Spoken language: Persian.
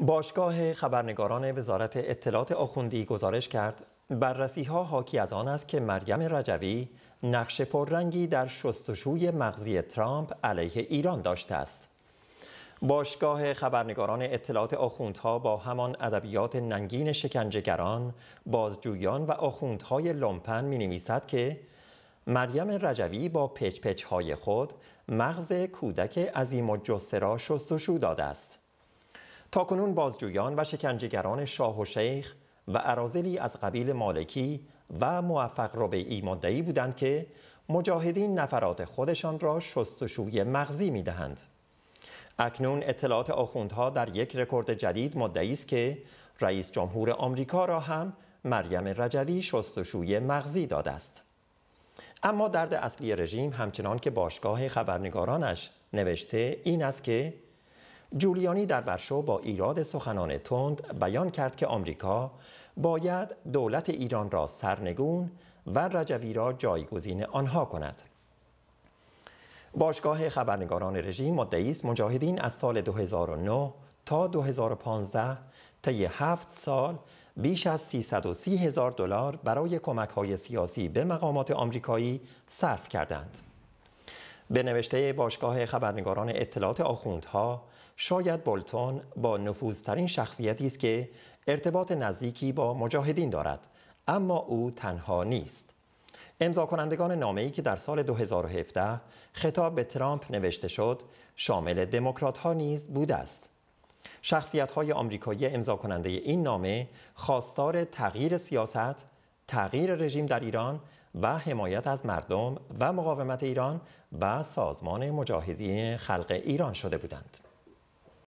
باشگاه خبرنگاران وزارت اطلاعات آخوندی گزارش کرد بررسی ها حاکی از آن است که مریم رجوی نقش پررنگی در شستشوی مغزی ترامپ علیه ایران داشته است. باشگاه خبرنگاران اطلاعات آخوندها با همان ادبیات ننگین شکنجهگران، بازجویان و آخوندهای لومپن می نویسد که مریم رجوی با پچ پچ های خود مغز کودک عظیم و را شستشو داده است. تاکنون بازجویان و شکنجهگران شاه و شیخ و ارازلی از قبیل مالکی و موفق به مدعی بودند که مجاهدین نفرات خودشان را شستشوی مغزی می دهند. اکنون اطلاعات آخوندها در یک رکورد جدید مدعی است که رئیس جمهور آمریکا را هم مریم رجوی شستشوی مغزی داده است. اما درد اصلی رژیم همچنان که باشگاه خبرنگارانش نوشته این است که جولیانی در ورشو با ایراد سخنان تند بیان کرد که آمریکا باید دولت ایران را سرنگون و رجوی را جایگزین آنها کند. باشگاه خبرنگاران رژیم مدعی است مجاهدین از سال 2009 تا 2015 طی 7 سال بیش از 330 هزار دلار برای کمک های سیاسی به مقامات آمریکایی صرف کردند. به نوشته باشگاه خبرنگاران اطلاعات آخوندها شاید بولتون با نفوذترین شخصیتی است که ارتباط نزدیکی با مجاهدین دارد اما او تنها نیست امضا کنندگان نامه‌ای که در سال 2017 خطاب به ترامپ نوشته شد شامل دموکرات ها نیز بوده است شخصیت های آمریکایی امضا کننده این نامه خواستار تغییر سیاست تغییر رژیم در ایران و حمایت از مردم و مقاومت ایران و سازمان مجاهدین خلق ایران شده بودند.